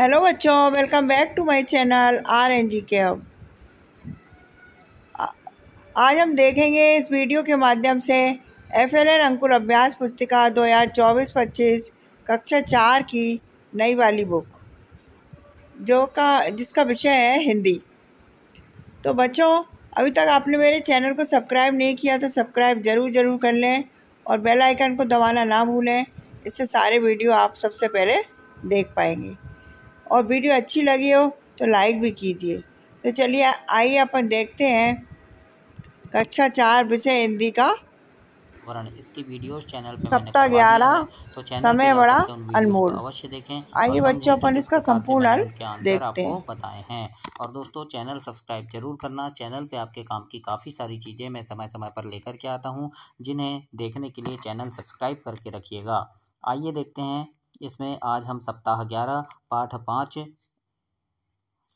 hello बच्चों welcome back to my channel R N G के अब आज हम देखेंगे इस वीडियो के माध्यम से एफ एल एन अंकुर अभ्यास पुस्तिका दो हज़ार चौबीस पच्चीस कक्षा चार की नई वाली बुक जो का जिसका विषय है हिंदी तो बच्चों अभी तक आपने मेरे चैनल को सब्सक्राइब नहीं किया तो सब्सक्राइब ज़रूर ज़रूर कर लें और बेल आइकन को दबाना ना भूलें इससे सारे वीडियो आप सबसे पहले देख पाएंगे और वीडियो अच्छी लगी हो तो लाइक भी कीजिए तो चलिए आइए अपन देखते हैं कक्षा चार विषय हिंदी का इसकी वीडियो चैनल पर सप्ताह ग्यारह तो समय बड़ा अनमोल अवश्य देखें आइए बच्चों अपन इसका संपूर्ण देखते हैं बताए हैं और दोस्तों चैनल सब्सक्राइब जरूर करना चैनल पे आपके काम की काफ़ी सारी चीज़ें मैं समय समय पर लेकर के आता हूँ जिन्हें देखने के लिए चैनल सब्सक्राइब करके रखिएगा आइए देखते हैं इसमें आज हम सप्ताह ग्यारह पाठ पाँच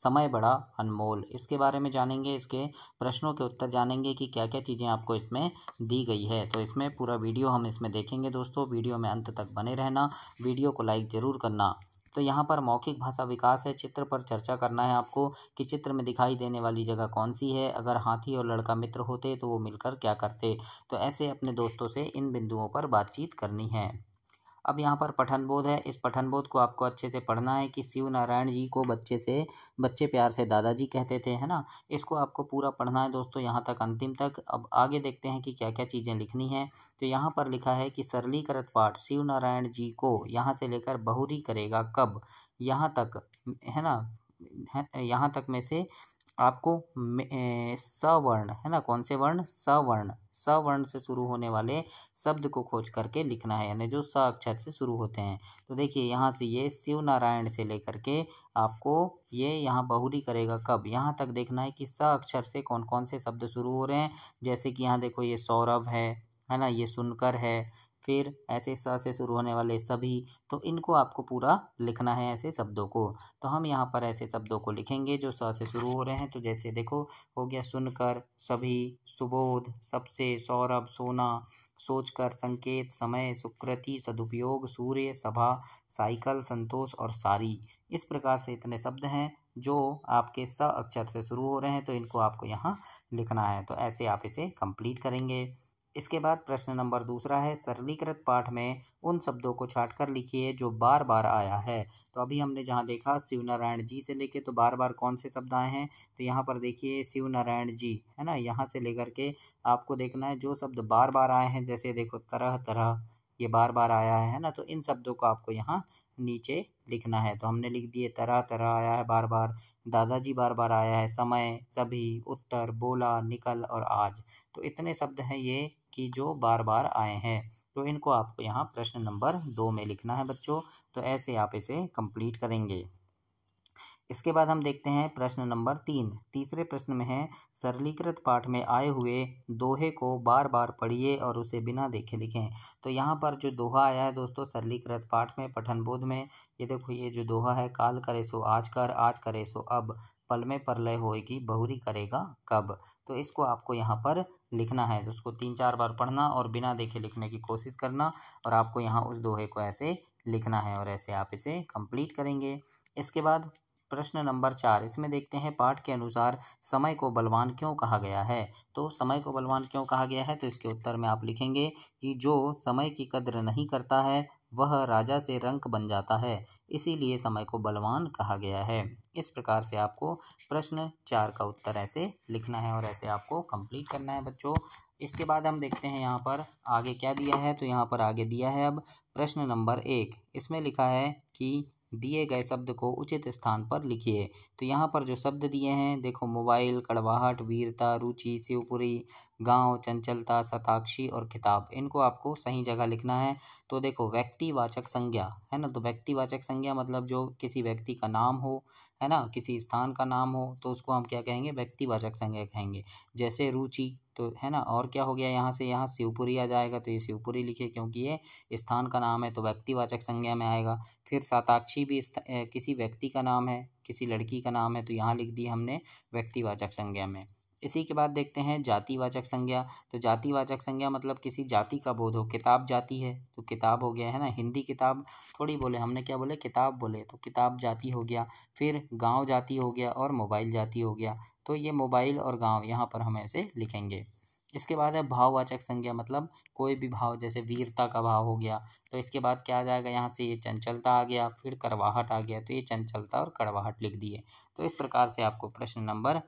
समय बड़ा अनमोल इसके बारे में जानेंगे इसके प्रश्नों के उत्तर जानेंगे कि क्या क्या चीज़ें आपको इसमें दी गई है तो इसमें पूरा वीडियो हम इसमें देखेंगे दोस्तों वीडियो में अंत तक बने रहना वीडियो को लाइक ज़रूर करना तो यहाँ पर मौखिक भाषा विकास है चित्र पर चर्चा करना है आपको कि चित्र में दिखाई देने वाली जगह कौन सी है अगर हाथी और लड़का मित्र होते तो वो मिलकर क्या करते तो ऐसे अपने दोस्तों से इन बिंदुओं पर बातचीत करनी है अब यहाँ पर पठन बोध है इस पठन बोध को आपको अच्छे से पढ़ना है कि शिव नारायण जी को बच्चे से बच्चे प्यार से दादाजी कहते थे है ना इसको आपको पूरा पढ़ना है दोस्तों यहाँ तक अंतिम तक अब आगे देखते हैं कि क्या क्या चीज़ें लिखनी है तो यहाँ पर लिखा है कि सरलीकृत पाठ शिव नारायण जी को यहाँ से लेकर बहुरी करेगा कब यहाँ तक है ना यहाँ तक में से आपको सवर्ण है ना कौन से वर्ण सवर्ण सवर्ण से शुरू होने वाले शब्द को खोज करके लिखना है यानी जो स अक्षर से शुरू होते हैं तो देखिए यहाँ से ये शिव नारायण से लेकर के आपको ये यहाँ बहुरी करेगा कब यहाँ तक देखना है कि स अक्षर से कौन कौन से शब्द शुरू हो रहे हैं जैसे कि यहाँ देखो ये सौरभ है है ना ये सुनकर है फिर ऐसे स से शुरू होने वाले सभी तो इनको आपको पूरा लिखना है ऐसे शब्दों को तो हम यहाँ पर ऐसे शब्दों को लिखेंगे जो स से शुरू हो रहे हैं तो जैसे देखो हो गया सुनकर सभी सुबोध सबसे सौरभ सोना सोचकर संकेत समय सुकृति सदुपयोग सूर्य सभा साइकिल संतोष और सारी इस प्रकार से इतने शब्द हैं जो आपके स अक्षर से शुरू हो रहे हैं तो इनको आपको यहाँ लिखना है तो ऐसे आप इसे कंप्लीट करेंगे इसके बाद प्रश्न नंबर दूसरा है सरलीकृत पाठ में उन शब्दों को छाट कर लिखिए जो बार बार आया है तो अभी हमने जहाँ देखा शिवनारायण जी से लेके तो बार बार कौन से शब्द आए हैं तो यहाँ पर देखिए शिवनारायण जी है ना यहाँ से लेकर के आपको देखना है जो शब्द बार बार आए हैं जैसे देखो तरह तरह ये बार बार आया है ना तो इन शब्दों को आपको यहाँ नीचे लिखना है तो हमने लिख दिए तरह तरह आया है बार बार दादाजी बार बार आया है समय सभी उत्तर बोला निकल और आज तो इतने शब्द हैं ये कि जो बार बार आए हैं तो इनको आपको यहाँ प्रश्न नंबर दो में लिखना है बच्चों तो ऐसे आप इसे कंप्लीट करेंगे इसके बाद हम देखते हैं प्रश्न नंबर तीन तीसरे प्रश्न में है सरलीकृत पाठ में आए हुए दोहे को बार बार पढ़िए और उसे बिना देखे लिखें तो यहाँ पर जो दोहा आया है दोस्तों सरलीकृत पाठ में पठन बोध में ये देखो ये जो दोहा है काल करे सो आज कर आज करे सो अब पल में परलय होएगी बहुरी करेगा कब तो इसको आपको यहाँ पर लिखना है तो उसको तीन चार बार पढ़ना और बिना देखे लिखने की कोशिश करना और आपको यहाँ उस दोहे को ऐसे लिखना है और ऐसे आप इसे कंप्लीट करेंगे इसके बाद प्रश्न नंबर चार इसमें देखते हैं पाठ के अनुसार समय को बलवान क्यों कहा गया है तो समय को बलवान क्यों कहा गया है तो इसके उत्तर में आप लिखेंगे कि जो समय की कद्र नहीं करता है वह राजा से रंक बन जाता है इसीलिए समय को बलवान कहा गया है इस प्रकार से आपको प्रश्न चार का उत्तर ऐसे लिखना है और ऐसे आपको कंप्लीट करना है बच्चों इसके बाद हम देखते हैं यहाँ पर आगे क्या दिया है तो यहाँ पर आगे दिया है अब प्रश्न नंबर एक इसमें लिखा है कि दिए गए शब्द को उचित स्थान पर लिखिए तो यहाँ पर जो शब्द दिए हैं देखो मोबाइल कड़वाहट वीरता रुचि शिवपुरी गांव चंचलता शताक्षी और किताब इनको आपको सही जगह लिखना है तो देखो व्यक्तिवाचक संज्ञा है ना तो व्यक्तिवाचक संज्ञा मतलब जो किसी व्यक्ति का नाम हो है ना किसी स्थान का नाम हो तो उसको हम क्या कहेंगे व्यक्तिवाचक संज्ञा कहेंगे जैसे रुचि तो है ना और क्या हो गया यहाँ से यहाँ शिवपुरी आ जाएगा तो ये शिवपुरी लिखे क्योंकि ये स्थान का नाम है तो व्यक्तिवाचक संज्ञा में आएगा फिर साताक्षी भी किसी व्यक्ति का नाम है किसी लड़की का नाम है तो यहाँ लिख दी हमने व्यक्तिवाचक संज्ञा में इसी के बाद देखते हैं जातिवाचक संज्ञा तो जातिवाचक संज्ञा मतलब किसी जाति का बोध हो किताब जाति है तो किताब हो गया है ना हिंदी किताब थोड़ी बोले हमने क्या बोले किताब बोले तो किताब जाति हो गया फिर गांव जाति हो गया और मोबाइल जाति हो गया तो ये मोबाइल और गांव यहाँ पर हम ऐसे लिखेंगे इसके बाद है भाववाचक संज्ञा मतलब कोई भी भाव जैसे वीरता का भाव हो गया तो इसके बाद क्या आ जाएगा यहाँ से ये चंचलता आ गया फिर करवाहट आ गया तो ये चंचलता और कड़वाहट लिख दिए तो इस प्रकार से आपको प्रश्न नंबर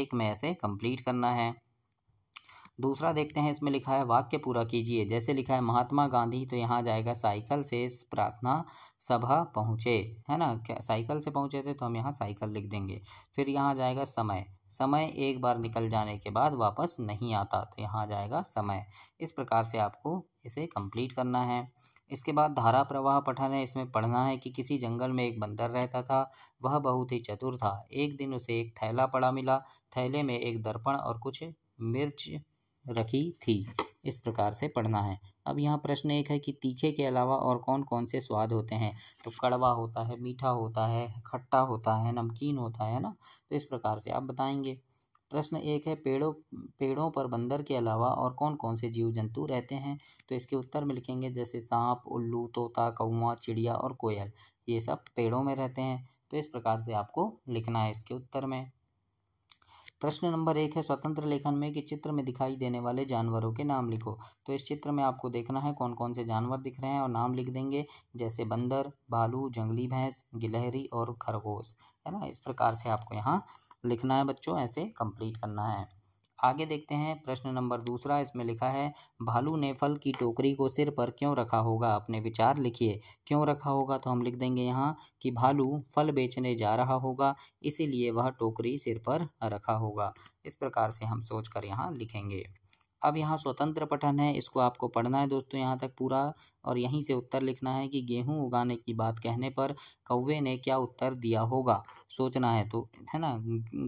एक में ऐसे कंप्लीट करना है दूसरा देखते हैं इसमें लिखा है वाक्य पूरा कीजिए जैसे लिखा है महात्मा गांधी तो यहाँ जाएगा साइकिल से प्रार्थना सभा पहुँचे है ना क्या साइकिल से पहुँचे थे तो हम यहाँ साइकिल लिख देंगे फिर यहाँ जाएगा समय समय एक बार निकल जाने के बाद वापस नहीं आता तो यहाँ आ जाएगा समय इस प्रकार से आपको इसे कंप्लीट करना है इसके बाद धारा प्रवाह पठन है इसमें पढ़ना है कि किसी जंगल में एक बंदर रहता था वह बहुत ही चतुर था एक दिन उसे एक थैला पड़ा मिला थैले में एक दर्पण और कुछ मिर्च रखी थी इस प्रकार से पढ़ना है अब यहाँ प्रश्न एक है कि तीखे के अलावा और कौन कौन से स्वाद होते हैं तो कड़वा होता है मीठा होता है खट्टा होता है नमकीन होता है ना तो इस प्रकार से आप बताएंगे प्रश्न एक है पेड़ों पेड़ों पर बंदर के अलावा और कौन कौन से जीव जंतु रहते हैं तो इसके उत्तर में लिखेंगे जैसे सांप उल्लू तोता कौआ चिड़िया और कोयल ये सब पेड़ों में रहते हैं तो इस प्रकार से आपको लिखना है इसके उत्तर में प्रश्न नंबर एक है स्वतंत्र लेखन में कि चित्र में दिखाई देने वाले जानवरों के नाम लिखो तो इस चित्र में आपको देखना है कौन कौन से जानवर दिख रहे हैं और नाम लिख देंगे जैसे बंदर भालू जंगली भैंस गिलहरी और खरगोश है ना इस प्रकार से आपको यहाँ लिखना है बच्चों ऐसे कंप्लीट करना है आगे देखते हैं प्रश्न नंबर दूसरा इसमें लिखा है भालू ने फल की टोकरी को सिर पर क्यों रखा होगा अपने विचार लिखिए क्यों रखा होगा तो हम लिख देंगे यहाँ कि भालू फल बेचने जा रहा होगा इसीलिए वह टोकरी सिर पर रखा होगा इस प्रकार से हम सोच कर यहाँ लिखेंगे अब यहाँ स्वतंत्र पठन है इसको आपको पढ़ना है दोस्तों यहाँ तक पूरा और यहीं से उत्तर लिखना है कि गेहूँ उगाने की बात कहने पर कौवे ने क्या उत्तर दिया होगा सोचना है तो है ना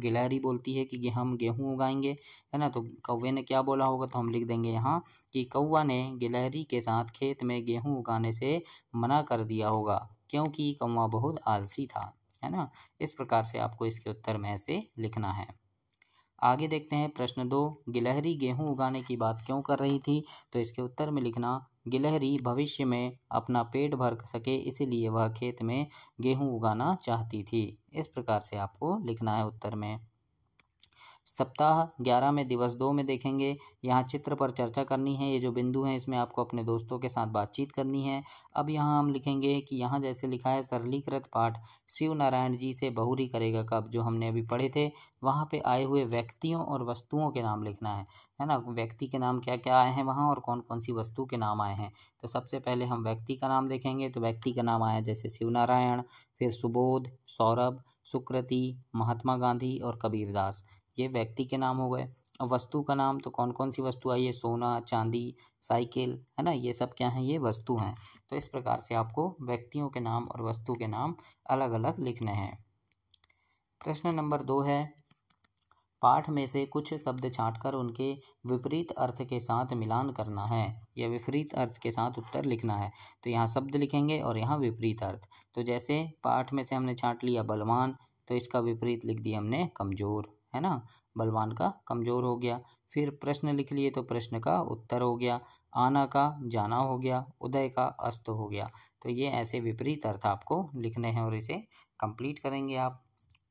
गिलहरी बोलती है कि हम गेहूँ उगाएंगे है ना तो कौवे ने क्या बोला होगा तो हम लिख देंगे यहाँ कि कौवा ने गिलहरी के साथ खेत में गेहूँ उगाने से मना कर दिया होगा क्योंकि कौवा बहुत आलसी था है ना इस प्रकार से आपको इसके उत्तर में से लिखना है आगे देखते हैं प्रश्न दो गिलहरी गेहूं उगाने की बात क्यों कर रही थी तो इसके उत्तर में लिखना गिलहरी भविष्य में अपना पेट भर सके इसीलिए वह खेत में गेहूं उगाना चाहती थी इस प्रकार से आपको लिखना है उत्तर में सप्ताह ग्यारह में दिवस दो में देखेंगे यहाँ चित्र पर चर्चा करनी है ये जो बिंदु हैं इसमें आपको अपने दोस्तों के साथ बातचीत करनी है अब यहाँ हम लिखेंगे कि यहाँ जैसे लिखा है सरलीकृत पाठ शिव नारायण जी से बहुरी करेगा कब जो हमने अभी पढ़े थे वहाँ पे आए हुए व्यक्तियों और वस्तुओं के नाम लिखना है है ना व्यक्ति के नाम क्या क्या आए हैं वहाँ और कौन कौन सी वस्तु के नाम आए हैं तो सबसे पहले हम व्यक्ति का नाम देखेंगे तो व्यक्ति का नाम आया जैसे शिव नारायण फिर सुबोध सौरभ सुकृति महात्मा गांधी और कबीरदास ये व्यक्ति के नाम हो गए अब वस्तु का नाम तो कौन कौन सी वस्तु आई है सोना चांदी साइकिल है ना ये सब क्या हैं ये वस्तु हैं तो इस प्रकार से आपको व्यक्तियों के नाम और वस्तु के नाम अलग अलग लिखने हैं प्रश्न नंबर दो है पाठ में से कुछ शब्द छांटकर उनके विपरीत अर्थ के साथ मिलान करना है या विपरीत अर्थ के साथ उत्तर लिखना है तो यहाँ शब्द लिखेंगे और यहाँ विपरीत अर्थ तो जैसे पाठ में से हमने छांट लिया बलवान तो इसका विपरीत लिख दिया हमने कमज़ोर है ना बलवान का कमज़ोर हो गया फिर प्रश्न लिख लिए तो प्रश्न का उत्तर हो गया आना का जाना हो गया उदय का अस्त हो गया तो ये ऐसे विपरीत अर्थ आपको लिखने हैं और इसे कंप्लीट करेंगे आप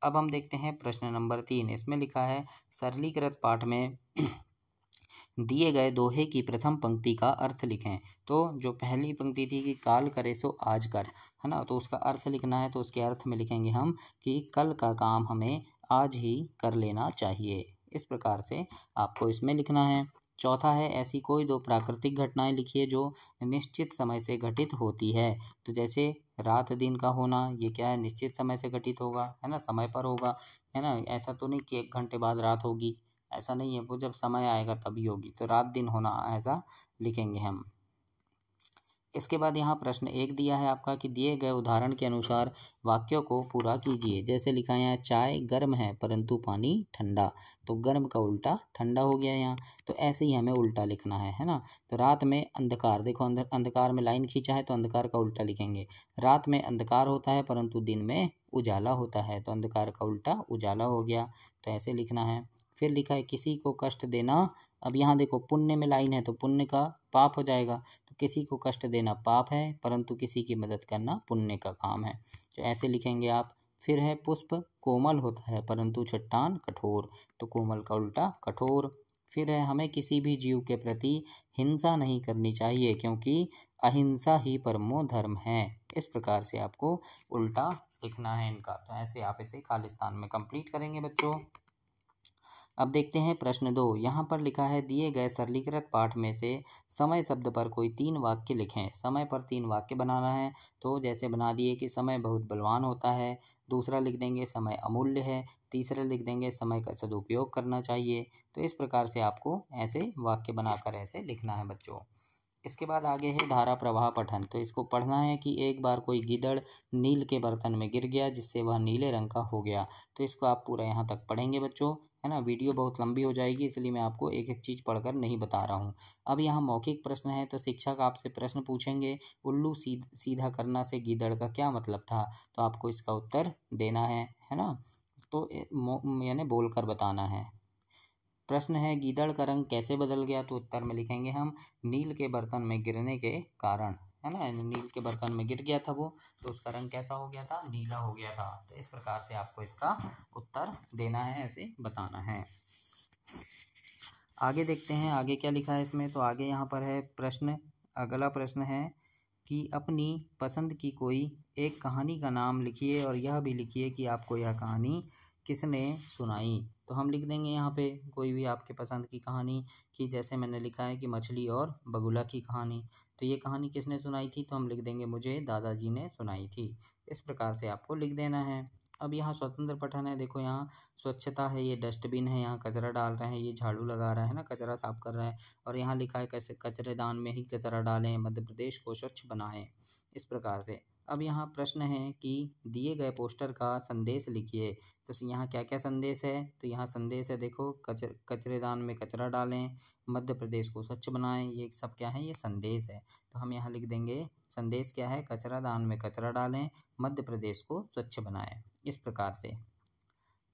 अब हम देखते हैं प्रश्न नंबर तीन इसमें लिखा है सरलीकृत पाठ में दिए गए दोहे की प्रथम पंक्ति का अर्थ लिखें तो जो पहली पंक्ति थी कि काल करे सो आज कर है ना तो उसका अर्थ लिखना है तो उसके अर्थ में लिखेंगे हम कि कल का काम हमें आज ही कर लेना चाहिए इस प्रकार से आपको इसमें लिखना है चौथा है ऐसी कोई दो प्राकृतिक घटनाएं लिखिए जो निश्चित समय से घटित होती है तो जैसे रात दिन का होना ये क्या है निश्चित समय से घटित होगा है ना समय पर होगा है ना ऐसा तो नहीं कि एक घंटे बाद रात होगी ऐसा नहीं है वो जब समय आएगा तभी होगी तो रात दिन होना ऐसा लिखेंगे हम इसके बाद यहाँ प्रश्न एक दिया है आपका कि दिए गए उदाहरण के अनुसार वाक्यों को पूरा कीजिए जैसे लिखा है यहाँ चाय गर्म है परंतु पानी ठंडा तो गर्म का उल्टा ठंडा हो गया यहाँ तो ऐसे ही हमें उल्टा लिखना है है ना तो रात में अंधकार देखो अंधर अंधकार में लाइन खींचा है तो अंधकार का उल्टा लिखेंगे रात में अंधकार होता है परंतु दिन में उजाला होता है तो अंधकार का उल्टा उजाला हो गया तो ऐसे लिखना है फिर लिखा है किसी को कष्ट देना अब यहाँ देखो पुण्य में लाइन है तो पुण्य का पाप हो जाएगा किसी को कष्ट देना पाप है परंतु किसी की मदद करना पुण्य का काम है तो ऐसे लिखेंगे आप फिर है पुष्प कोमल होता है परंतु चट्टान कठोर तो कोमल का उल्टा कठोर फिर है हमें किसी भी जीव के प्रति हिंसा नहीं करनी चाहिए क्योंकि अहिंसा ही परमो धर्म है इस प्रकार से आपको उल्टा लिखना है इनका तो ऐसे आप इसे खालिस्तान में कंप्लीट करेंगे बच्चों अब देखते हैं प्रश्न दो यहाँ पर लिखा है दिए गए सरलीकृत पाठ में से समय शब्द पर कोई तीन वाक्य लिखें समय पर तीन वाक्य बनाना है तो जैसे बना दिए कि समय बहुत बलवान होता है दूसरा लिख देंगे समय अमूल्य है तीसरा लिख देंगे समय का सदुपयोग करना चाहिए तो इस प्रकार से आपको ऐसे वाक्य बनाकर ऐसे लिखना है बच्चों इसके बाद आगे है धारा प्रवाह पठन तो इसको पढ़ना है कि एक बार कोई गिदड़ नील के बर्तन में गिर गया जिससे वह नीले रंग का हो गया तो इसको आप पूरा यहाँ तक पढ़ेंगे बच्चों है ना वीडियो बहुत लंबी हो जाएगी इसलिए मैं आपको एक एक चीज़ पढ़कर नहीं बता रहा हूँ अब यहाँ मौखिक प्रश्न है तो शिक्षक आपसे प्रश्न पूछेंगे उल्लू सीध, सीधा करना से गिदड़ का क्या मतलब था तो आपको इसका उत्तर देना है है ना तो यानी बोल कर बताना है प्रश्न है गीदड़ का रंग कैसे बदल गया तो उत्तर में लिखेंगे हम नील के बर्तन में गिरने के कारण है ना नील के बर्तन में गिर गया था वो तो उसका रंग कैसा हो गया था नीला हो गया था तो इस प्रकार से आपको इसका उत्तर देना है ऐसे बताना है आगे देखते हैं आगे क्या लिखा है इसमें तो आगे यहाँ पर है प्रश्न अगला प्रश्न है कि अपनी पसंद की कोई एक कहानी का नाम लिखिए और यह भी लिखिए कि आपको यह कहानी किसने सुनाई तो हम लिख देंगे यहाँ पे कोई भी आपके पसंद की कहानी कि जैसे मैंने लिखा है कि मछली और बगुला की कहानी तो ये कहानी किसने सुनाई थी तो हम लिख देंगे मुझे दादाजी ने सुनाई थी इस प्रकार से आपको लिख देना है अब यहाँ स्वतंत्र पठन है देखो यहाँ स्वच्छता है ये डस्टबिन है यहाँ कचरा डाल रहे हैं ये झाड़ू लगा रहा है ना कचरा साफ कर रहा है और यहाँ लिखा है कैसे कचरेदान में ही कचरा डालें मध्य प्रदेश को स्वच्छ बनाएं इस प्रकार से अब यहाँ प्रश्न है कि दिए गए पोस्टर का संदेश लिखिए तो यहाँ क्या क्या संदेश है तो यहाँ संदेश है देखो कचर कचरेदान में कचरा डालें मध्य प्रदेश को स्वच्छ बनाएं ये सब क्या है ये संदेश है तो हम यहाँ लिख देंगे संदेश क्या है कचरा दान में कचरा डालें मध्य प्रदेश को स्वच्छ बनाएं इस प्रकार से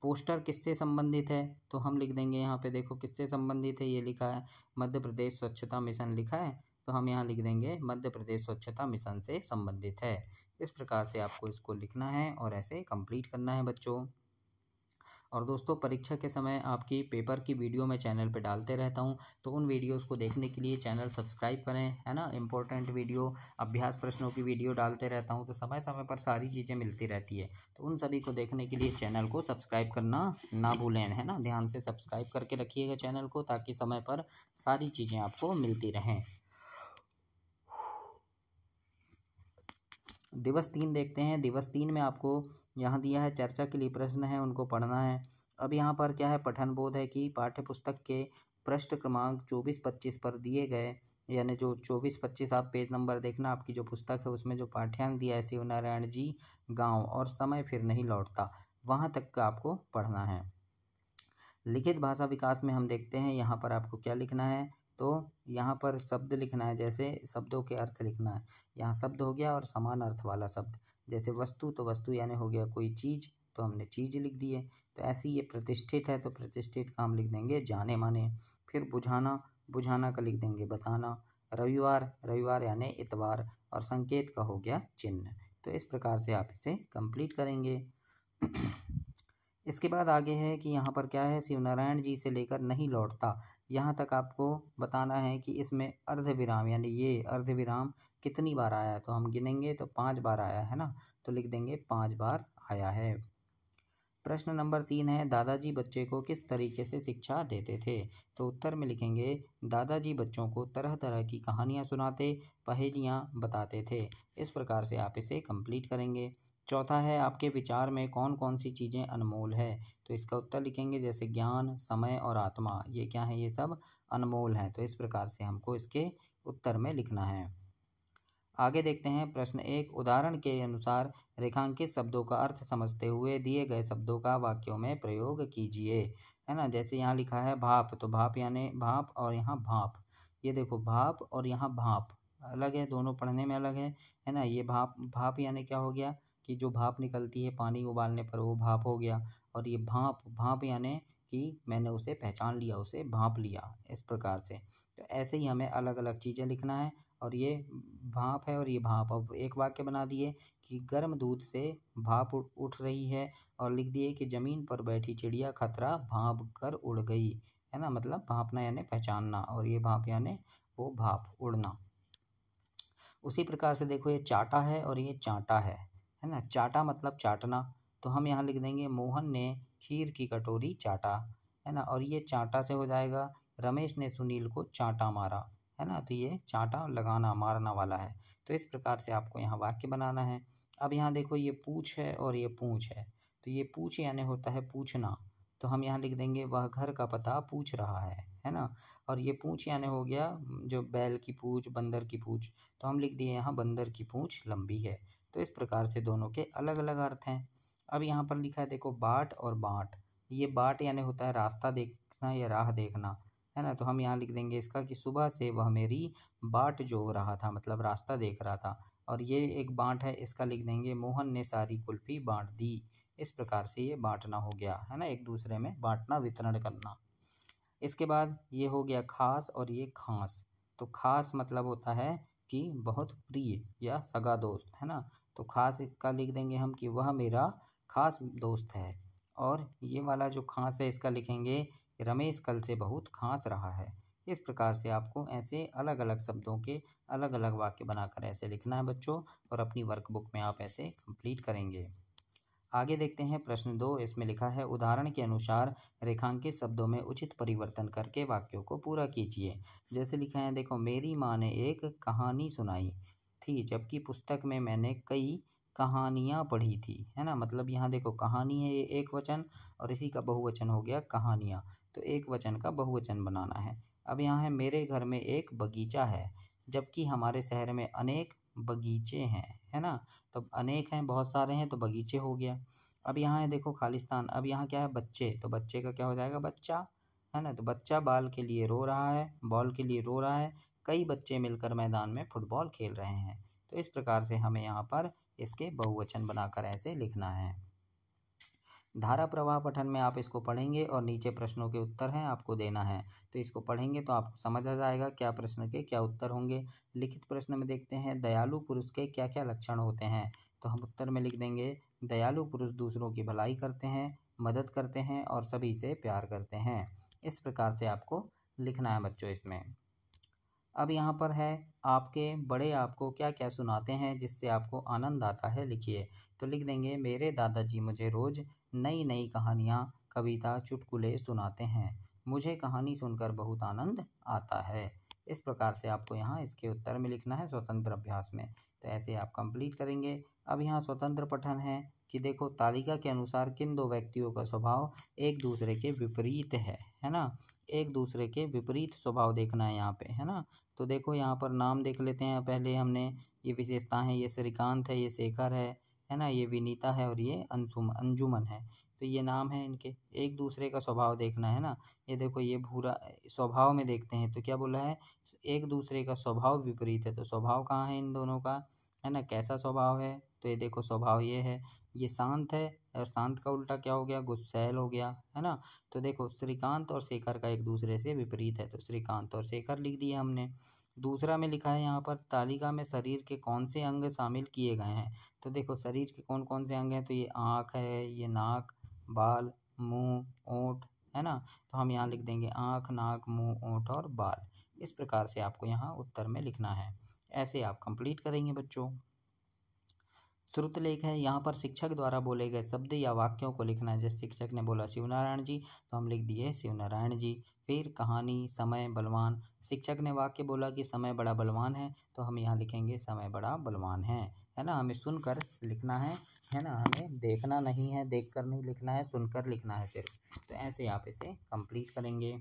पोस्टर किससे संबंधित है तो हम लिख देंगे यहाँ पे देखो किससे संबंधित है ये लिखा है मध्य प्रदेश स्वच्छता मिशन लिखा है तो हम यहाँ लिख देंगे मध्य प्रदेश स्वच्छता मिशन से संबंधित है इस प्रकार से आपको इसको लिखना है और ऐसे कंप्लीट करना है बच्चों और दोस्तों परीक्षा के समय आपकी पेपर की वीडियो मैं चैनल पे डालते रहता हूँ तो उन वीडियोस को देखने के लिए चैनल सब्सक्राइब करें है ना इंपॉर्टेंट वीडियो अभ्यास प्रश्नों की वीडियो डालते रहता हूँ तो समय समय पर सारी चीज़ें मिलती रहती है तो उन सभी को देखने के लिए चैनल को सब्सक्राइब करना ना भूलें है ना ध्यान से सब्सक्राइब करके रखिएगा चैनल को ताकि समय पर सारी चीज़ें आपको मिलती रहें दिवस तीन देखते हैं दिवस तीन में आपको यहाँ दिया है चर्चा के लिए प्रश्न है उनको पढ़ना है अब यहाँ पर क्या है पठन बोध है कि पाठ्य पुस्तक के पृष्ठ क्रमांक चौबीस पच्चीस पर दिए गए यानी जो चौबीस पच्चीस आप पेज नंबर देखना आपकी जो पुस्तक है उसमें जो पाठ्यांक दिया है शिव नारायण जी गांव और समय फिर नहीं लौटता वहाँ तक का आपको पढ़ना है लिखित भाषा विकास में हम देखते हैं यहाँ पर आपको क्या लिखना है तो यहाँ पर शब्द लिखना है जैसे शब्दों के अर्थ लिखना है यहाँ शब्द हो गया और समान अर्थ वाला शब्द जैसे वस्तु तो वस्तु यानी हो गया कोई चीज़ तो हमने चीज़ लिख दी है तो ऐसे ये प्रतिष्ठित है तो प्रतिष्ठित का हम लिख देंगे जाने माने फिर बुझाना बुझाना का लिख देंगे बताना रविवार रविवार यानी इतवार और संकेत का हो गया चिन्ह तो इस प्रकार से आप इसे कंप्लीट करेंगे इसके बाद आगे है कि यहाँ पर क्या है शिव नारायण जी से लेकर नहीं लौटता यहाँ तक आपको बताना है कि इसमें अर्धविराम यानी ये अर्धविराम कितनी बार आया है तो हम गिनेंगे तो पाँच बार आया है ना तो लिख देंगे पाँच बार आया है प्रश्न नंबर तीन है दादाजी बच्चे को किस तरीके से शिक्षा देते थे तो उत्तर में लिखेंगे दादाजी बच्चों को तरह तरह की कहानियाँ सुनाते पहेलियाँ बताते थे इस प्रकार से आप इसे कंप्लीट करेंगे चौथा है आपके विचार में कौन कौन सी चीज़ें अनमोल है तो इसका उत्तर लिखेंगे जैसे ज्ञान समय और आत्मा ये क्या है ये सब अनमोल हैं तो इस प्रकार से हमको इसके उत्तर में लिखना है आगे देखते हैं प्रश्न एक उदाहरण के अनुसार रेखांकित शब्दों का अर्थ समझते हुए दिए गए शब्दों का वाक्यों में प्रयोग कीजिए है ना जैसे यहाँ लिखा है भाप तो भाप यानी भाप और यहाँ भाप ये देखो भाप और यहाँ भाप अलग है दोनों पढ़ने में अलग है है ना ये भाप भाप यानी क्या हो गया कि जो भाप निकलती है पानी उबालने पर वो भाप हो गया और ये भाप भाप यानी कि मैंने उसे पहचान लिया उसे भाप लिया इस प्रकार से तो ऐसे ही हमें अलग अलग चीज़ें लिखना है और ये भाप है और ये भाप अब एक वाक्य बना दिए कि गर्म दूध से भाप उठ रही है और लिख दिए कि ज़मीन पर बैठी चिड़िया खतरा भाप कर उड़ गई है ना मतलब भापना यानी पहचानना और ये भाप यानी वो भाप उड़ना उसी प्रकार से देखो ये चाटा है और ये चाटा है है ना चाटा मतलब चाटना तो हम यहाँ लिख देंगे मोहन ने खीर की कटोरी चाटा है ना और ये चाटा से हो जाएगा रमेश ने सुनील को चाटा मारा है ना तो ये चाटा लगाना मारना वाला है तो इस प्रकार से आपको यहाँ वाक्य बनाना है अब यहाँ देखो ये पूछ है और ये पूछ है तो ये पूछ यानी होता है पूछना तो हम यहाँ लिख देंगे वह घर का पता पूछ रहा है है ना और ये पूछ यानी हो गया जो बैल की पूछ बंदर की पूछ तो हम लिख दिए यहाँ बंदर की पूछ लंबी है तो इस प्रकार से दोनों के अलग अलग अर्थ हैं अब यहाँ पर लिखा है देखो बाट और बाट ये बाट यानी होता है रास्ता देखना या राह देखना है ना तो हम यहाँ लिख देंगे इसका कि सुबह से वह मेरी बाट जो रहा था मतलब रास्ता देख रहा था और ये एक बांट है इसका लिख देंगे मोहन ने सारी कुल्फी बांट दी इस प्रकार से ये बांटना हो गया है ना एक दूसरे में बांटना वितरण करना इसके बाद ये हो गया खास और ये खास तो खास मतलब होता है कि बहुत प्रिय या सगा दोस्त है ना तो खास का लिख देंगे हम कि वह मेरा खास दोस्त है और ये वाला जो खास है इसका लिखेंगे रमेश कल से बहुत खास रहा है इस प्रकार से आपको ऐसे अलग अलग शब्दों के अलग अलग वाक्य बनाकर ऐसे लिखना है बच्चों और अपनी वर्कबुक में आप ऐसे कंप्लीट करेंगे आगे देखते हैं प्रश्न दो इसमें लिखा है उदाहरण के अनुसार रेखांकित शब्दों में उचित परिवर्तन करके वाक्यों को पूरा कीजिए जैसे लिखा है देखो मेरी माँ ने एक कहानी सुनाई थी जबकि पुस्तक में मैंने कई कहानियाँ पढ़ी थी है ना मतलब यहाँ देखो कहानी है ये एक वचन और इसी का बहुवचन हो गया कहानियाँ तो एक वचन का बहुवचन बनाना है अब यहाँ है मेरे घर में एक बगीचा है जबकि हमारे शहर में अनेक बगीचे हैं है ना तो अनेक हैं बहुत सारे हैं तो बगीचे हो गया अब यहाँ है देखो खालिस्तान अब यहाँ क्या है बच्चे तो बच्चे का क्या हो जाएगा बच्चा है ना तो बच्चा बाल के लिए रो रहा है बॉल के लिए रो रहा है कई बच्चे मिलकर मैदान में फुटबॉल खेल रहे हैं तो इस प्रकार से हमें यहाँ पर इसके बहुवचन बनाकर ऐसे लिखना है धारा प्रवाह पठन में आप इसको पढ़ेंगे और नीचे प्रश्नों के उत्तर हैं आपको देना है तो इसको पढ़ेंगे तो आपको समझ आ जाएगा क्या प्रश्न के क्या उत्तर होंगे लिखित प्रश्न में देखते हैं दयालु पुरुष के क्या क्या लक्षण होते हैं तो हम उत्तर में लिख देंगे दयालु पुरुष दूसरों की भलाई करते हैं मदद करते हैं और सभी से प्यार करते हैं इस प्रकार से आपको लिखना है बच्चों इसमें अब यहाँ पर है आपके बड़े आपको क्या क्या सुनाते हैं जिससे आपको आनंद आता है लिखिए तो लिख देंगे मेरे दादाजी मुझे रोज़ नई नई कहानियाँ कविता चुटकुले सुनाते हैं मुझे कहानी सुनकर बहुत आनंद आता है इस प्रकार से आपको यहाँ इसके उत्तर में लिखना है स्वतंत्र अभ्यास में तो ऐसे आप कंप्लीट करेंगे अब यहाँ स्वतंत्र पठन है कि देखो तालिका के अनुसार किन दो व्यक्तियों का स्वभाव एक दूसरे के विपरीत है है ना एक दूसरे के विपरीत स्वभाव देखना है यहाँ पे है ना तो देखो यहाँ पर नाम देख लेते हैं पहले हमने ये विशेषता है ये श्रीकांत है ये शेखर है है ना ये विनीता है और ये अंजुम अंजुमन है तो ये नाम है इनके एक दूसरे का स्वभाव देखना है ना ये देखो ये भूरा स्वभाव में देखते हैं तो क्या बोला है एक दूसरे का स्वभाव विपरीत है तो स्वभाव कहाँ है इन दोनों का है ना कैसा स्वभाव है तो ये देखो स्वभाव ये है ये शांत है और शांत का उल्टा क्या हो गया गुस्सैल हो गया है ना तो देखो श्रीकांत और शेखर का एक दूसरे से विपरीत है तो श्रीकांत और शेखर लिख दिया हमने दूसरा में लिखा है यहाँ पर तालिका में शरीर के कौन से अंग शामिल किए गए हैं तो देखो शरीर के कौन कौन से अंग हैं तो ये आँख है ये नाक बाल मुंह ओंट है ना तो हम यहाँ लिख देंगे आँख नाक मुंह ओंट और बाल इस प्रकार से आपको यहाँ उत्तर में लिखना है ऐसे आप कंप्लीट करेंगे बच्चों श्रुत लेख है यहाँ पर शिक्षक द्वारा बोले गए शब्द या वाक्यों को लिखना है जैसे शिक्षक ने बोला शिवनारायण जी तो हम लिख दिए शिवनारायण जी फिर कहानी समय बलवान शिक्षक ने वाक्य बोला कि समय बड़ा बलवान है तो हम यहाँ लिखेंगे समय बड़ा बलवान है है ना हमें सुनकर लिखना है है ना हमें देखना नहीं है देखकर नहीं लिखना है सुनकर लिखना है सिर्फ तो ऐसे आप इसे कंप्लीट करेंगे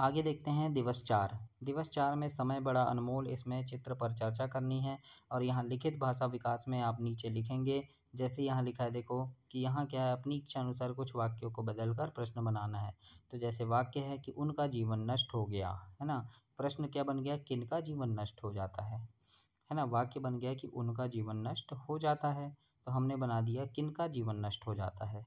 आगे देखते हैं दिवस चार दिवस चार में समय बड़ा अनमोल इसमें चित्र पर चर्चा करनी है और यहाँ लिखित भाषा विकास में आप नीचे लिखेंगे जैसे यहाँ लिखा है देखो कि यहाँ क्या है अपनी इच्छा अनुसार कुछ वाक्यों को बदलकर प्रश्न बनाना है तो जैसे वाक्य है कि उनका जीवन नष्ट हो गया है ना प्रश्न क्या बन गया किन का जीवन नष्ट हो जाता है है ना वाक्य बन गया कि उनका जीवन नष्ट हो जाता है तो हमने बना दिया किन का जीवन नष्ट हो जाता है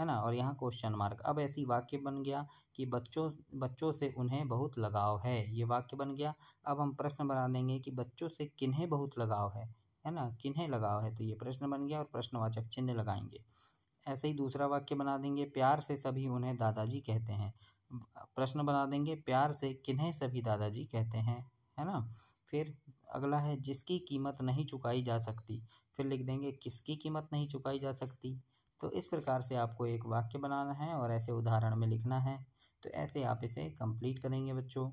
है ना और यहाँ क्वेश्चन मार्क अब ऐसी वाक्य बन गया कि बच्चों बच्चों से उन्हें बहुत लगाव है ये वाक्य बन गया अब हम प्रश्न बना देंगे कि बच्चों से किन्हें बहुत लगाव है है ना किन्हें लगाव है तो ये प्रश्न बन गया और प्रश्नवाचक चिन्ह लगाएंगे ऐसे ही दूसरा वाक्य बना देंगे प्यार से सभी उन्हें दादाजी कहते हैं प्रश्न बना देंगे प्यार से किन्हें सभी दादाजी कहते हैं है ना फिर अगला है जिसकी कीमत नहीं चुकाई जा सकती फिर लिख देंगे किसकी कीमत नहीं चुकाई जा सकती तो इस प्रकार से आपको एक वाक्य बनाना है और ऐसे उदाहरण में लिखना है तो ऐसे आप इसे कंप्लीट करेंगे बच्चों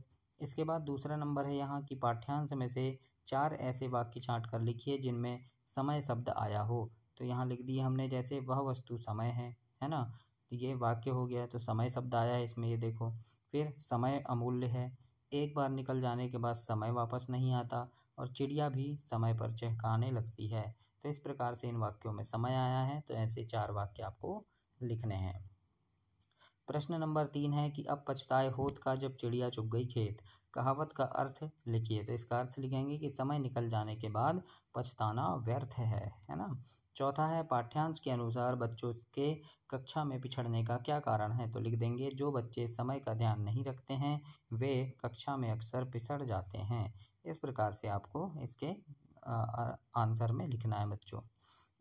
इसके बाद दूसरा नंबर है यहाँ की पाठ्यांश में से चार ऐसे वाक्य छाँट कर लिखिए जिनमें समय शब्द आया हो तो यहाँ लिख दिया हमने जैसे वह वस्तु समय है है ना तो ये वाक्य हो गया तो समय शब्द आया है इसमें ये देखो फिर समय अमूल्य है एक बार निकल जाने के बाद समय वापस नहीं आता और चिड़िया भी समय पर चहकाने लगती है तो इस प्रकार से इन वाक्यों में समय आया है तो ऐसे चार वाक्य आपको लिखने हैं प्रश्न नंबर तीन है कि अब पछताए होत का जब चिड़िया चुग गई खेत कहावत का अर्थ लिखिए तो इसका अर्थ लिखेंगे कि समय निकल जाने के बाद पछताना व्यर्थ है है ना चौथा है पाठ्यांश के अनुसार बच्चों के कक्षा में पिछड़ने का क्या कारण है तो लिख देंगे जो बच्चे समय का ध्यान नहीं रखते हैं वे कक्षा में अक्सर पिछड़ जाते हैं इस प्रकार से आपको इसके आंसर में लिखना है बच्चों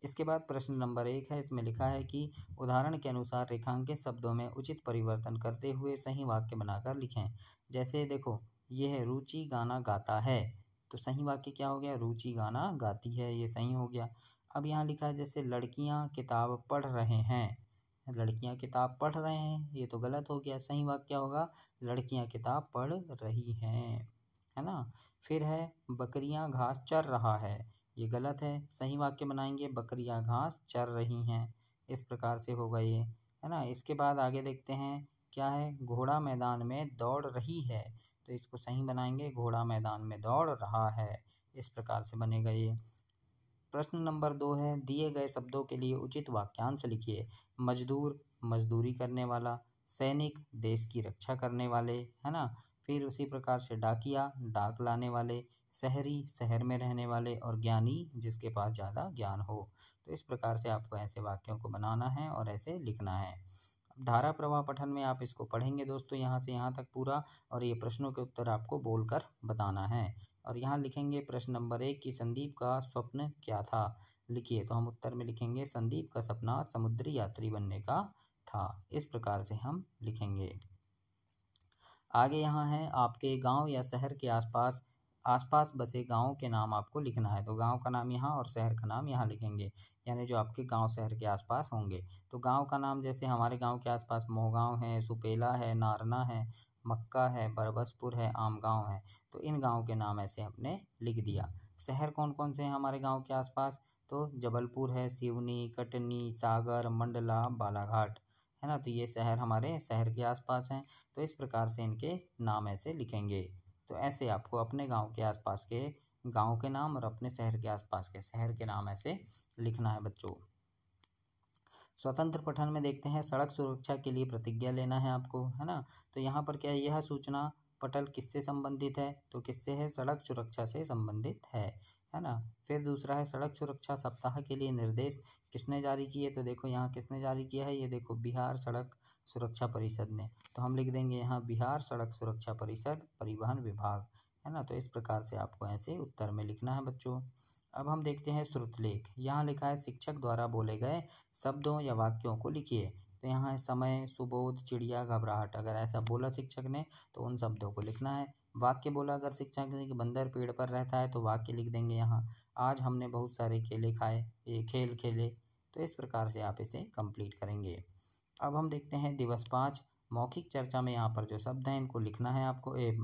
इसके बाद प्रश्न नंबर एक है इसमें लिखा है कि उदाहरण के अनुसार रेखांकित शब्दों में उचित परिवर्तन करते हुए सही वाक्य बनाकर लिखें जैसे देखो ये है रुचि गाना गाता है तो सही वाक्य क्या हो गया रुचि गाना गाती है ये सही हो गया अब यहाँ लिखा है जैसे लड़कियाँ किताब पढ़ रहे हैं लड़कियाँ किताब पढ़ रहे हैं ये तो गलत हो गया सही वाक्य होगा लड़कियाँ किताब पढ़ रही हैं है ना फिर है बकरियां घास चर रहा है ये गलत है सही वाक्य बनाएंगे बकरियां घास चर रही हैं इस प्रकार से होगा ये है ना इसके बाद आगे देखते हैं क्या है घोड़ा मैदान में दौड़ रही है तो इसको सही बनाएंगे घोड़ा मैदान में दौड़ रहा है इस प्रकार से बनेगा ये प्रश्न नंबर दो है दिए गए शब्दों के लिए उचित वाक्यांश लिखिए मजदूर मजदूरी करने वाला सैनिक देश की रक्षा करने वाले है ना फिर उसी प्रकार से डाकिया डाक लाने वाले शहरी शहर में रहने वाले और ज्ञानी जिसके पास ज़्यादा ज्ञान हो तो इस प्रकार से आपको ऐसे वाक्यों को बनाना है और ऐसे लिखना है धारा प्रवाह पठन में आप इसको पढ़ेंगे दोस्तों यहाँ से यहाँ तक पूरा और ये प्रश्नों के उत्तर आपको बोलकर बताना है और यहाँ लिखेंगे प्रश्न नंबर एक कि संदीप का स्वप्न क्या था लिखिए तो हम उत्तर में लिखेंगे संदीप का सपना समुद्री यात्री बनने का था इस प्रकार से हम लिखेंगे आगे यहाँ है आपके गांव या शहर के आसपास आसपास बसे गाँव के नाम आपको लिखना है तो गांव का नाम यहाँ और शहर का नाम यहाँ लिखेंगे यानी जो आपके गांव शहर के आसपास होंगे तो गांव का नाम जैसे हमारे गांव के आसपास मोहगांव है सुपेला है नारना है मक्का है बरबसपुर है आम गाँव है तो इन गाँव के नाम ऐसे हमने लिख दिया शहर कौन कौन से हैं हमारे गाँव के आसपास तो जबलपुर है सिवनी कटनी सागर मंडला बालाघाट है ना तो ये शहर हमारे शहर के आसपास हैं तो इस प्रकार से इनके नाम ऐसे लिखेंगे तो ऐसे आपको अपने गांव के आसपास के गांव के नाम और अपने शहर के आसपास के शहर के नाम ऐसे लिखना है बच्चों स्वतंत्र पठन में देखते हैं सड़क सुरक्षा के लिए प्रतिज्ञा लेना है आपको है ना तो यहाँ पर क्या यह सूचना पटल किससे संबंधित है तो किससे है सड़क सुरक्षा से संबंधित है है ना फिर दूसरा है सड़क सुरक्षा सप्ताह के लिए निर्देश किसने जारी किए तो देखो यहाँ किसने जारी किया है ये देखो बिहार सड़क सुरक्षा परिषद ने तो हम लिख देंगे यहाँ बिहार सड़क सुरक्षा परिषद परिवहन विभाग है ना तो इस प्रकार से आपको ऐसे उत्तर में लिखना है बच्चों अब हम देखते हैं श्रुतलेख यहाँ लिखा है शिक्षक द्वारा बोले गए शब्दों या वाक्यों को लिखिए तो यहाँ है समय सुबोध चिड़िया घबराहट अगर ऐसा बोला शिक्षक ने तो उन शब्दों को लिखना है वाक्य बोला अगर शिक्षा के लिए बंदर पेड़ पर रहता है तो वाक्य लिख देंगे यहाँ आज हमने बहुत सारे खेले खाए ये खेल खेले तो इस प्रकार से आप इसे कंप्लीट करेंगे अब हम देखते हैं दिवस पाँच मौखिक चर्चा में यहाँ पर जो शब्द हैं इनको लिखना है आपको ए,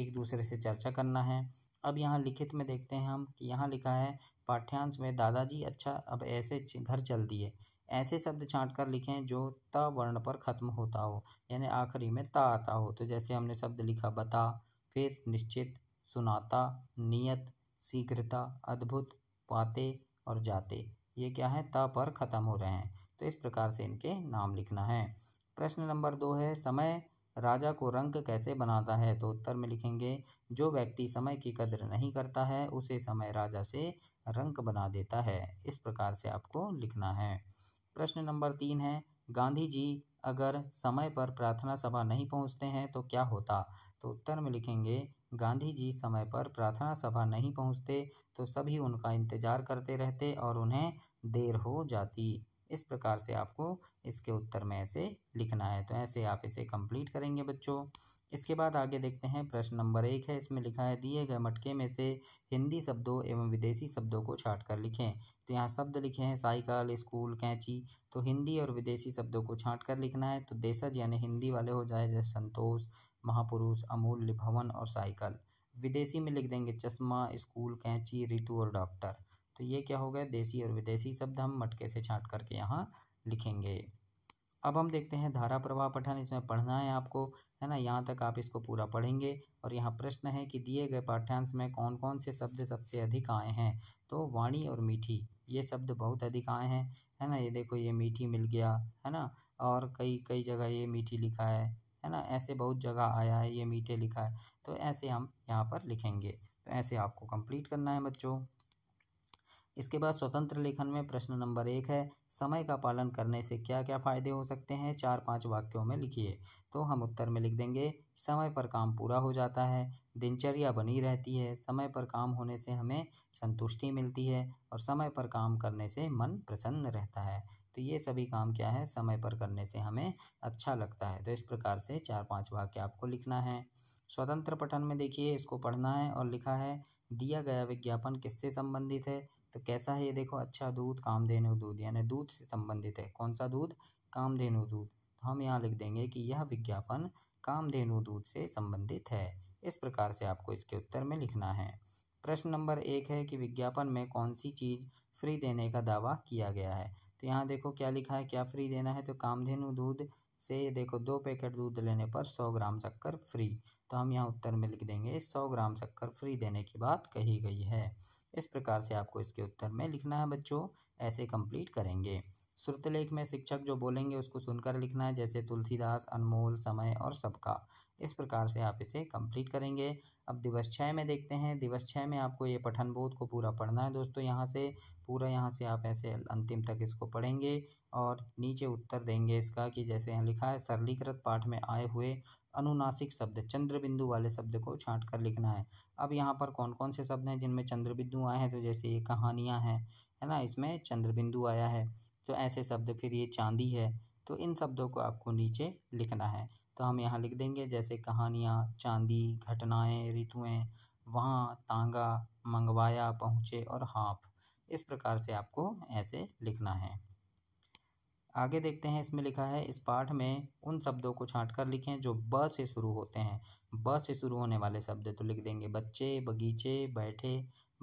एक दूसरे से चर्चा करना है अब यहाँ लिखित में देखते हैं हम कि यहाँ लिखा है पाठ्यांश में दादाजी अच्छा अब ऐसे घर चल दिए ऐसे शब्द छाँट कर लिखें जो त वर्ण पर ख़त्म होता हो यानी आखिरी में ता आता हो तो जैसे हमने शब्द लिखा बता फिर निश्चित सुनाता नियत शीघ्रता अद्भुत पाते और जाते ये क्या है ता पर ख़त्म हो रहे हैं तो इस प्रकार से इनके नाम लिखना है प्रश्न नंबर दो है समय राजा को रंग कैसे बनाता है तो उत्तर में लिखेंगे जो व्यक्ति समय की कदर नहीं करता है उसे समय राजा से रंग बना देता है इस प्रकार से आपको लिखना है प्रश्न नंबर तीन है गांधी जी अगर समय पर प्रार्थना सभा नहीं पहुँचते हैं तो क्या होता तो उत्तर में लिखेंगे गांधी जी समय पर प्रार्थना सभा नहीं पहुँचते तो सभी उनका इंतज़ार करते रहते और उन्हें देर हो जाती इस प्रकार से आपको इसके उत्तर में ऐसे लिखना है तो ऐसे आप इसे कंप्लीट करेंगे बच्चों इसके बाद आगे देखते हैं प्रश्न नंबर एक है इसमें लिखा है दिए गए मटके में से हिंदी शब्दों एवं विदेशी शब्दों को छाट कर लिखें तो यहाँ शब्द लिखे हैं साइकिल स्कूल कैंची तो हिंदी और विदेशी शब्दों को छाट कर लिखना है तो देशज यानी हिंदी वाले हो जाए जैसे संतोष महापुरुष अमूल्य भवन और साइकिल विदेशी में लिख देंगे चश्मा स्कूल कैंची ऋतु और डॉक्टर तो ये क्या हो गया देशी और विदेशी शब्द हम मटके से छाट करके यहाँ लिखेंगे अब हम देखते हैं धारा प्रवाह पठन इसमें पढ़ना है आपको है ना यहाँ तक आप इसको पूरा पढ़ेंगे और यहाँ प्रश्न है कि दिए गए पाठ्यांश में कौन कौन से शब्द सबसे अधिक आए हैं तो वाणी और मीठी ये शब्द बहुत अधिक आए हैं है ना ये देखो ये मीठी मिल गया है ना और कई कई जगह ये मीठी लिखा है है ना ऐसे बहुत जगह आया है ये मीठे लिखा है तो ऐसे हम यहाँ पर लिखेंगे तो ऐसे आपको कंप्लीट करना है बच्चों इसके बाद स्वतंत्र लेखन में प्रश्न नंबर एक है समय का पालन करने से क्या क्या फ़ायदे हो सकते हैं चार पांच वाक्यों में लिखिए तो हम उत्तर में लिख देंगे समय पर काम पूरा हो जाता है दिनचर्या बनी रहती है समय पर काम होने से हमें संतुष्टि मिलती है और समय पर काम करने से मन प्रसन्न रहता है तो ये सभी काम क्या है समय पर करने से हमें अच्छा लगता है तो इस प्रकार से चार पाँच वाक्य आपको लिखना है स्वतंत्र पठन में देखिए इसको पढ़ना है और लिखा है दिया गया विज्ञापन किससे संबंधित है तो कैसा है ये देखो अच्छा दूध कामधेनु दूध यानी दूध से संबंधित है कौन सा दूध कामधेनु दूध तो हम यहाँ लिख देंगे कि यह विज्ञापन कामधेनु दूध से संबंधित है इस प्रकार से आपको इसके उत्तर में लिखना है प्रश्न नंबर एक है कि विज्ञापन में कौन सी चीज़ फ्री देने का दावा किया गया है तो यहाँ देखो क्या लिखा है क्या फ्री देना है तो कामधेनु दूध से देखो दो पैकेट दूध लेने पर सौ ग्राम शक्कर फ्री तो हम यहाँ उत्तर में लिख देंगे सौ ग्राम शक्कर फ्री देने की बात कही गई है इस प्रकार से आपको इसके उत्तर में लिखना है बच्चों ऐसे कंप्लीट करेंगे श्रुतलेख में शिक्षक जो बोलेंगे उसको सुनकर लिखना है जैसे तुलसीदास अनमोल समय और सबका इस प्रकार से आप इसे कंप्लीट करेंगे अब दिवस छः में देखते हैं दिवस छः में आपको ये पठन बोध को पूरा पढ़ना है दोस्तों यहाँ से पूरा यहाँ से आप ऐसे अंतिम तक इसको पढ़ेंगे और नीचे उत्तर देंगे इसका कि जैसे यहाँ लिखा है सरलीकृत पाठ में आए हुए अनुनासिक शब्द चंद्र बिंदु वाले शब्द को छाट कर लिखना है अब यहाँ पर कौन कौन से शब्द हैं जिनमें चंद्र बिंदु आए हैं तो जैसे ये कहानियाँ हैं है ना इसमें चंद्र बिंदु आया है तो ऐसे शब्द फिर ये चांदी है तो इन शब्दों को आपको नीचे लिखना है तो हम यहाँ लिख देंगे जैसे कहानियाँ चांदी घटनाएँ ऋतुएँ वहाँ तांगा मंगवाया पहुँचे और हाँफ इस प्रकार से आपको ऐसे लिखना है आगे देखते हैं इसमें लिखा है इस पाठ में उन शब्दों को छाँट कर लिखें जो ब से शुरू होते हैं ब से शुरू होने वाले शब्द तो लिख देंगे बच्चे बगीचे बैठे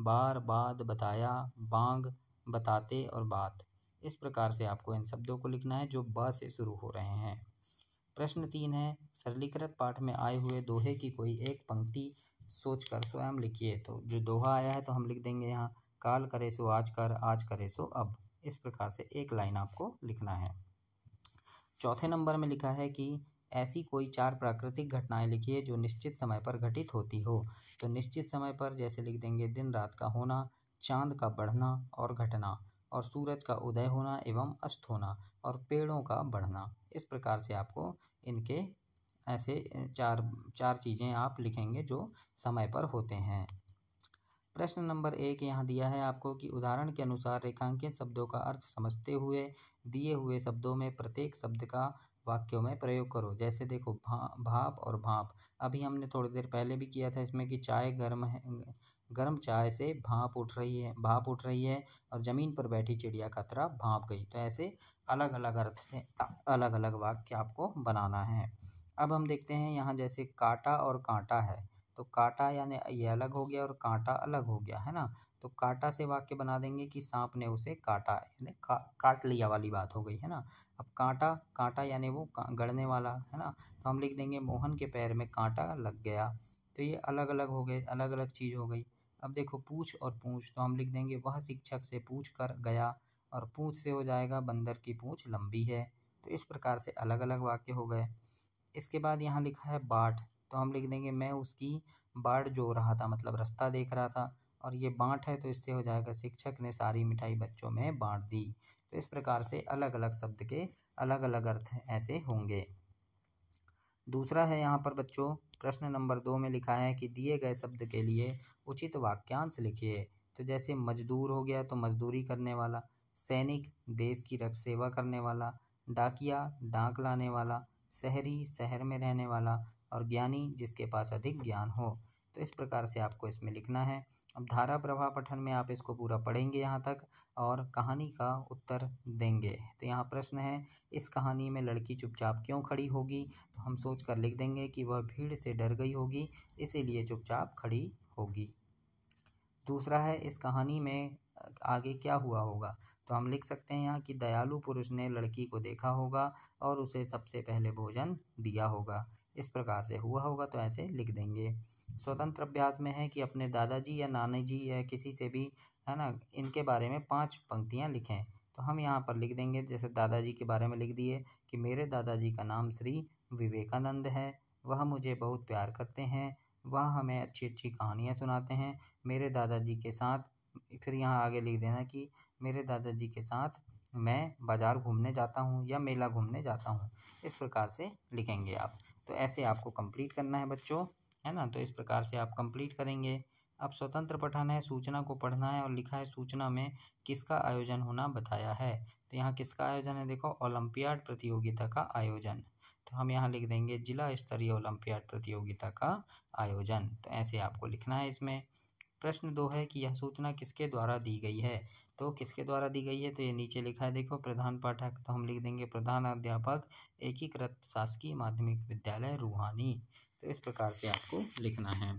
बार बाद बताया बांग बताते और बात इस प्रकार से आपको इन शब्दों को लिखना है जो ब से शुरू हो रहे हैं प्रश्न तीन है सरलीकृत पाठ में आए हुए दोहे की कोई एक पंक्ति सोच कर स्वयं लिखिए तो जो दोहा आया है तो हम लिख देंगे यहाँ काल करे सो आज कर आज करे सो अब इस प्रकार से एक लाइन आपको लिखना है चौथे नंबर में लिखा है कि ऐसी कोई चार प्राकृतिक घटनाएं लिखिए जो निश्चित समय पर घटित होती हो तो निश्चित समय पर जैसे लिख देंगे दिन रात का होना चांद का बढ़ना और घटना और सूरज का उदय होना एवं अस्त होना और पेड़ों का बढ़ना इस प्रकार से आपको इनके ऐसे चार चार चीज़ें आप लिखेंगे जो समय पर होते हैं प्रश्न नंबर एक यहाँ दिया है आपको कि उदाहरण के अनुसार रेखांकित शब्दों का अर्थ समझते हुए दिए हुए शब्दों में प्रत्येक शब्द का वाक्यों में प्रयोग करो जैसे देखो भा भाप और भाप अभी हमने थोड़ी देर पहले भी किया था इसमें कि चाय गर्म है गर्म चाय से भाप उठ रही है भाप उठ रही है और ज़मीन पर बैठी चिड़िया का तरह भाप गई तो ऐसे अलग अलग अर्थ अलग अलग वाक्य आपको बनाना है अब हम देखते हैं यहाँ जैसे काटा और कांटा है तो काटा यानी ये अलग हो गया और कांटा अलग हो गया है ना तो काटा से वाक्य बना देंगे कि सांप ने उसे काटा यानी का, काट लिया वाली बात हो गई है ना अब कांटा कांटा यानी वो गड़ने वाला है ना तो हम लिख देंगे मोहन के पैर में कांटा लग गया तो ये अलग अलग हो गए अलग अलग चीज़ हो गई अब देखो पूछ और पूछ तो हम लिख देंगे वह शिक्षक से पूछ कर गया और पूछ से हो जाएगा बंदर की पूछ लंबी है तो इस प्रकार से अलग अलग वाक्य हो गए इसके बाद यहाँ लिखा है बाट तो हम लिख देंगे मैं उसकी बाट जो रहा था मतलब रास्ता देख रहा था और ये बाँट है तो इससे हो जाएगा शिक्षक ने सारी मिठाई बच्चों में बाँट दी तो इस प्रकार से अलग अलग शब्द के अलग अलग अर्थ ऐसे होंगे दूसरा है यहाँ पर बच्चों प्रश्न नंबर दो में लिखा है कि दिए गए शब्द के लिए उचित वाक्यांश लिखिए तो जैसे मजदूर हो गया तो मजदूरी करने वाला सैनिक देश की रख सेवा करने वाला डाकिया डाक लाने वाला शहरी शहर में रहने वाला और ज्ञानी जिसके पास अधिक ज्ञान हो तो इस प्रकार से आपको इसमें लिखना है अब धारा प्रवाह पठन में आप इसको पूरा पढ़ेंगे यहाँ तक और कहानी का उत्तर देंगे तो यहाँ प्रश्न है इस कहानी में लड़की चुपचाप क्यों खड़ी होगी तो हम सोच कर लिख देंगे कि वह भीड़ से डर गई होगी इसीलिए चुपचाप खड़ी होगी दूसरा है इस कहानी में आगे क्या हुआ होगा तो हम लिख सकते हैं यहाँ कि दयालु पुरुष ने लड़की को देखा होगा और उसे सबसे पहले भोजन दिया होगा इस प्रकार से हुआ होगा तो ऐसे लिख देंगे स्वतंत्र अभ्यास में है कि अपने दादाजी या नानी जी या किसी से भी है ना इनके बारे में पाँच पंक्तियाँ लिखें तो हम यहाँ पर लिख देंगे जैसे दादाजी के बारे में लिख दिए कि मेरे दादाजी का नाम श्री विवेकानंद है वह मुझे बहुत प्यार करते हैं वह हमें अच्छी अच्छी कहानियाँ सुनाते हैं मेरे दादाजी के साथ फिर यहाँ आगे लिख देना कि मेरे दादाजी के साथ मैं बाज़ार घूमने जाता हूँ या मेला घूमने जाता हूँ इस प्रकार से लिखेंगे आप तो ऐसे आपको कंप्लीट करना है बच्चों है ना तो इस प्रकार से आप कंप्लीट करेंगे अब स्वतंत्र पठन है सूचना को पढ़ना है और लिखा है सूचना में किसका आयोजन होना बताया है तो यहाँ किसका आयोजन है देखो ओलंपियाड प्रतियोगिता का आयोजन तो हम यहाँ लिख देंगे जिला स्तरीय ओलंपियाड प्रतियोगिता का आयोजन तो ऐसे आपको लिखना है इसमें प्रश्न दो है कि यह सूचना किसके द्वारा दी गई है तो किसके द्वारा दी गई है तो ये नीचे लिखा है देखो प्रधान पाठक तो हम लिख देंगे प्रधान अध्यापक एकीकृत शासकीय माध्यमिक विद्यालय रूहानी तो इस प्रकार से आपको लिखना है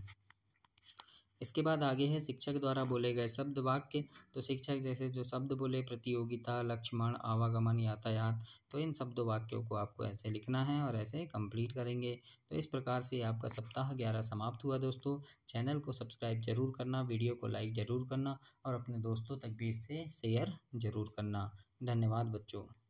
इसके बाद आगे है शिक्षक द्वारा बोले गए शब्द वाक्य तो शिक्षक जैसे जो शब्द बोले प्रतियोगिता लक्ष्मण आवागमन यातायात तो इन शब्द वाक्यों को आपको ऐसे लिखना है और ऐसे कंप्लीट करेंगे तो इस प्रकार से आपका सप्ताह ग्यारह समाप्त हुआ दोस्तों चैनल को सब्सक्राइब जरूर करना वीडियो को लाइक ज़रूर करना और अपने दोस्तों तक भी इससे शेयर ज़रूर करना धन्यवाद बच्चों